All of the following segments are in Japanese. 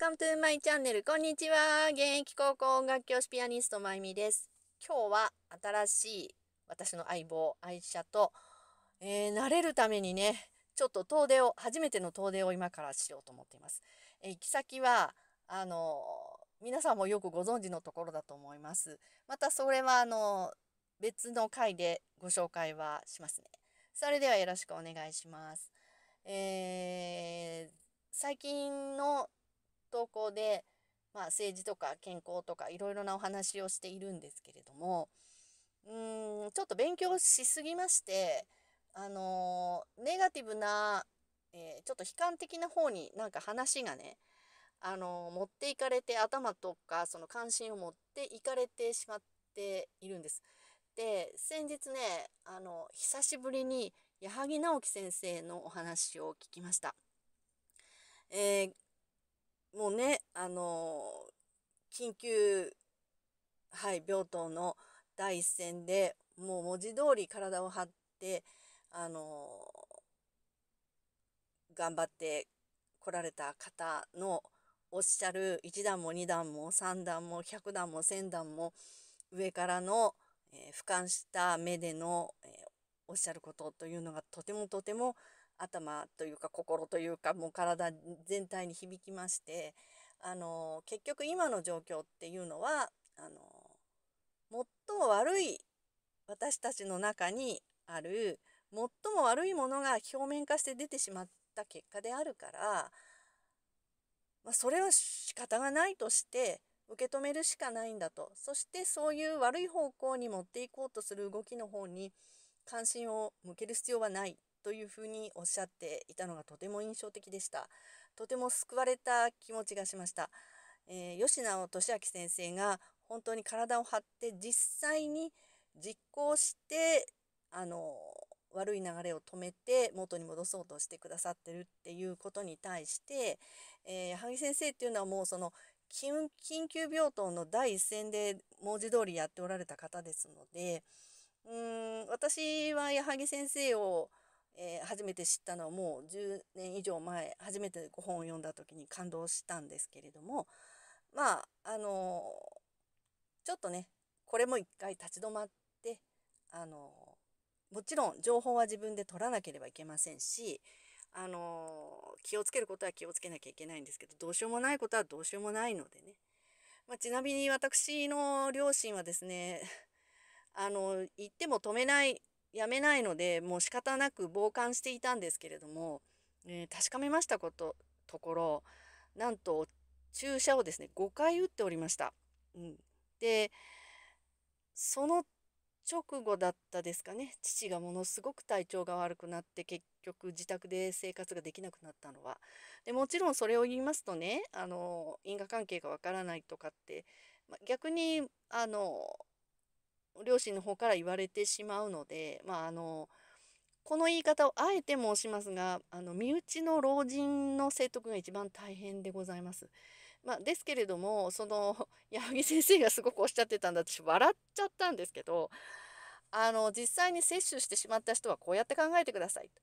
Welcome to my channel. こんにちは。現役高校音楽教師ピアニストまゆみです。今日は新しい私の相棒、愛車と、えー、慣れるためにね、ちょっと遠出を、初めての遠出を今からしようと思っています。えー、行き先は、あのー、皆さんもよくご存知のところだと思います。またそれは、あのー、別の回でご紹介はしますね。それではよろしくお願いします。えー、最近の投稿で、まあ、政治とか健康とかいろいろなお話をしているんですけれどもうんちょっと勉強しすぎまして、あのネガティブな、えー、ちょっと悲観的な方になんか話がね、あの持っていかれて頭とかその関心を持っていかれてしまっているんです。で先日ねあの久しぶりに矢作直樹先生のお話を聞きました。えー、もうね、あの緊急、はい、病棟の第一線でもう文字通り体を張って、あの頑張って来られた方のおっしゃる1段も2段も3段も100段も1000段も上からの、えー、俯瞰した目での、えー、おっしゃることというのがとてもとても頭というか心というかもう体全体に響きましてあの結局今の状況っていうのはあの最も悪い私たちの中にある最も悪いものが表面化して出てしまった結果であるから、まあ、それは仕方がないとして受け止めるしかないんだとそしてそういう悪い方向に持っていこうとする動きの方に関心を向ける必要はないというふうにおっしゃっていたのがとても印象的でした。とても救われた気持ちがしました。えー、吉直俊明先生が本当に体を張って実際に実行してあの悪い流れを止めて元に戻そうとしてくださってるっていうことに対して、えー、萩先生っていうのはもうその緊急病棟の第一線で文字通りやっておられた方ですのでうーん私は矢作先生をえー、初めて知ったのはもう10年以上前初めて本を読んだ時に感動したんですけれどもまああのー、ちょっとねこれも一回立ち止まってあのー、もちろん情報は自分で取らなければいけませんしあの気をつけることは気をつけなきゃいけないんですけどどうしようもないことはどうしようもないのでね、まあ、ちなみに私の両親はですね あの言っても止めないやめないのでもう仕方なく傍観していたんですけれども、えー、確かめましたことところなんと注射をですね5回打っておりました。うん、でその直後だったですかね父がものすごく体調が悪くなって結局自宅で生活ができなくなったのはでもちろんそれを言いますとねあの因果関係がわからないとかって、まあ、逆にあの両親の方から言われてしまうので、まあ、あのこの言い方をあえて申しますがあの身内の老人の説得が一番大変でございます。まあ、ですけれどもその 矢作先生がすごくおっしゃってたんだ私笑っちゃったんですけどあの実際に接種してしまった人はこうやって考えてくださいと。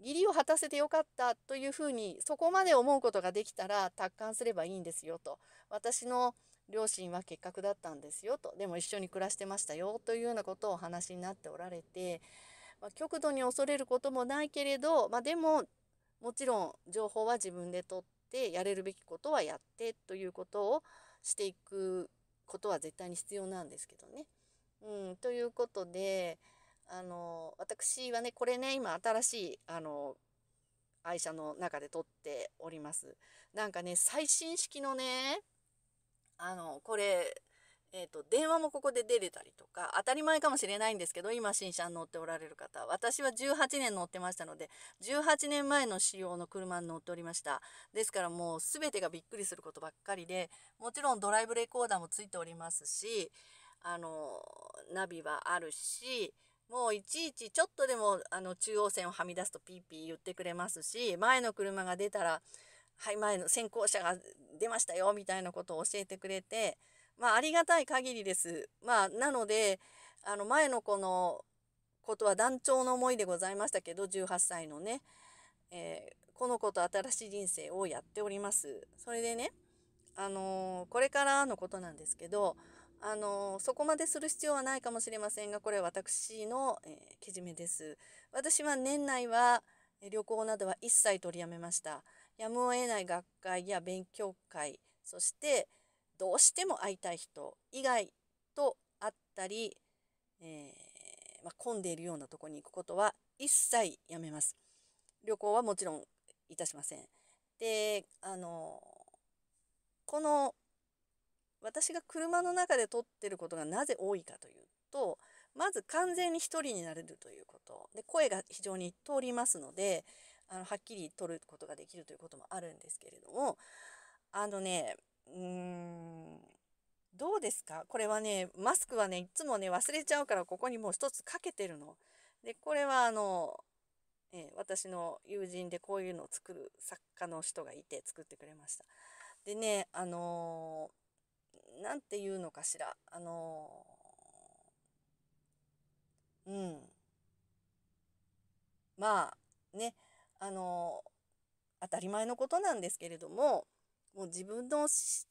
義理を果たせてよかったというふうにそこまで思うことができたら達観すればいいんですよと私の両親は結核だったんですよとでも一緒に暮らしてましたよというようなことをお話になっておられて、まあ、極度に恐れることもないけれど、まあ、でももちろん情報は自分で取ってやれるべきことはやってということをしていくことは絶対に必要なんですけどね。うん、ということであの私はねこれね今新しいあの愛車の中で撮っております。なんかね最新式のねあの、これ、えっ、ー、と、電話もここで出れたりとか、当たり前かもしれないんですけど、今、新車に乗っておられる方、私は18年乗ってましたので、18年前の仕様の車に乗っておりました。ですからもう、全てがびっくりすることばっかりで、もちろんドライブレコーダーもついておりますし、あの、ナビはあるし、もういちいちちょっとでもあの中央線をはみ出すとピーピー言ってくれますし、前の車が出たら、はい、前の先行者が出ましたよ、みたいなことを教えてくれて、まあ、ありがたい限りです。まあ、なので、あの、前の子のことは断腸の思いでございましたけど、18歳のね、えー、この子と新しい人生をやっております。それでね、あのー、これからのことなんですけど、あのー、そこまでする必要はないかもしれませんが、これは私の、えけじめです。私は年内は旅行などは一切取りやめました。やむを得ない学会や勉強会そしてどうしても会いたい人以外と会ったり、えー、まあ、混んでいるようなとこに行くことは一切やめます。旅行はもちろんいたしません。であのこの私が車の中で撮ってることがなぜ多いかというとまず完全に一人になれるということで声が非常に通りますので、あのはっきり取ることができるということもあるんですけれどもあのねうーんどうですかこれはねマスクはねいつもね忘れちゃうからここにもう一つかけてるの。でこれはあの、えー、私の友人でこういうのを作る作家の人がいて作ってくれました。でねあのー、なんていうのかしらあのー、うんまあねあの当たり前のことなんですけれどももう自分の自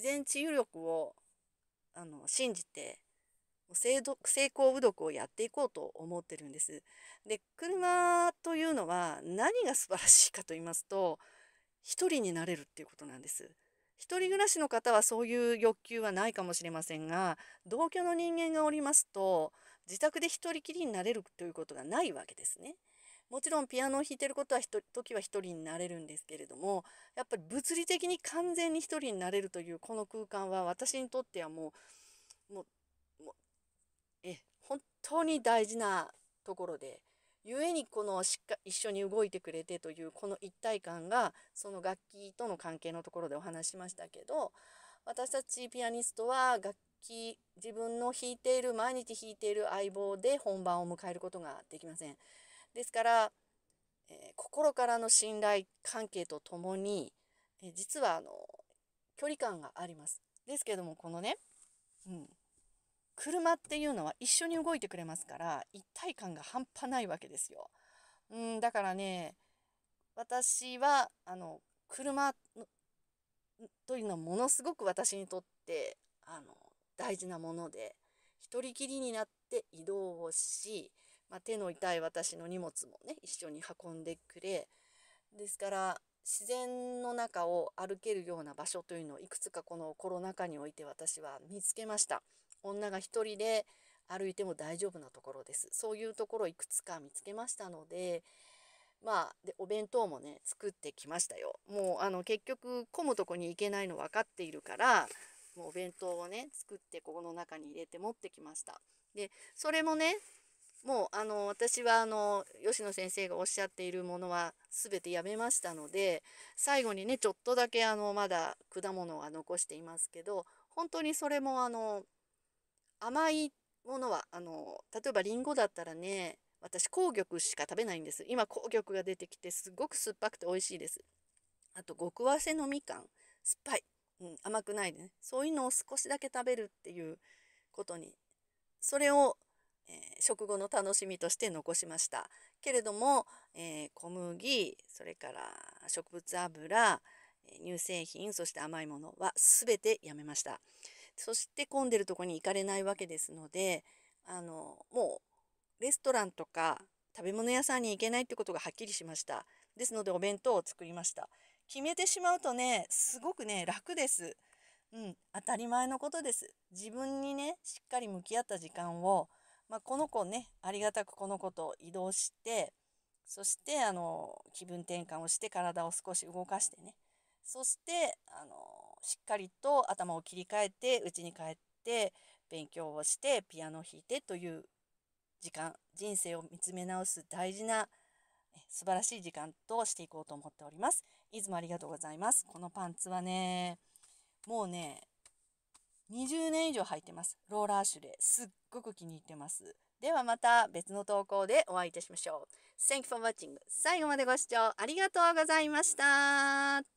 然治癒力をあの信じて成功不読をやっていこうと思ってるんです。で車というのは何が素晴らしいかと言いますと一人になれるっていうことなんです。一人暮らしの方はそういう欲求はないかもしれませんが同居の人間がおりますと自宅で一人きりになれるということがないわけですね。もちろんピアノを弾いてることは時は一人になれるんですけれどもやっぱり物理的に完全に一人になれるというこの空間は私にとってはもうもうもうえ本当に大事なところで。故にこのしっか一緒に動いてくれてというこの一体感がその楽器との関係のところでお話しましたけど私たちピアニストは楽器自分の弾いている毎日弾いている相棒で本番を迎えることができません。ですから、えー、心からの信頼関係とともに、えー、実はあの距離感があります。ですけどもこのね、うん、車っていうのは一緒に動いてくれますから一体感が半端ないわけですよ。うん、だからね私はあの車というのはものすごく私にとってあの大事なもので一人きりになって移動をしまあ、手の痛い私の荷物もね一緒に運んでくれですから自然の中を歩けるような場所というのをいくつかこのコロナ禍において私は見つけました女が一人で歩いても大丈夫なところですそういうところをいくつか見つけましたのでまあでお弁当もね作ってきましたよもうあの結局混むとこに行けないの分かっているからもうお弁当をね作ってここの中に入れて持ってきましたでそれもねもうあの私はあの吉野先生がおっしゃっているものは全てやめましたので最後にねちょっとだけあのまだ果物は残していますけど本当にそれもあの甘いものはあの例えばりんごだったらね私紅玉しか食べないんです今紅玉が出てきてすごく酸っぱくて美味しいですあと極わせのみかん酸っぱい、うん、甘くないでねそういうのを少しだけ食べるっていうことにそれをえー、食後の楽しみとして残しましたけれども、えー、小麦それから植物油乳製品そして甘いものは全てやめましたそして混んでるとこに行かれないわけですのであのもうレストランとか食べ物屋さんに行けないってことがはっきりしましたですのでお弁当を作りました決めてしまうとねすごくね楽ですうん当たり前のことです自分にねしっかり向き合った時間をまあ、この子ねありがたくこの子と移動してそしてあの気分転換をして体を少し動かしてねそしてあのしっかりと頭を切り替えて家に帰って勉強をしてピアノを弾いてという時間人生を見つめ直す大事な素晴らしい時間としていこうと思っております。いつもありがとうございます。このパンツはねもうね20年以上履いてます。ローラーシュレ、すっごく気に入ってます。ではまた別の投稿でお会いいたしましょう。Thank you for watching. 最後までご視聴ありがとうございました。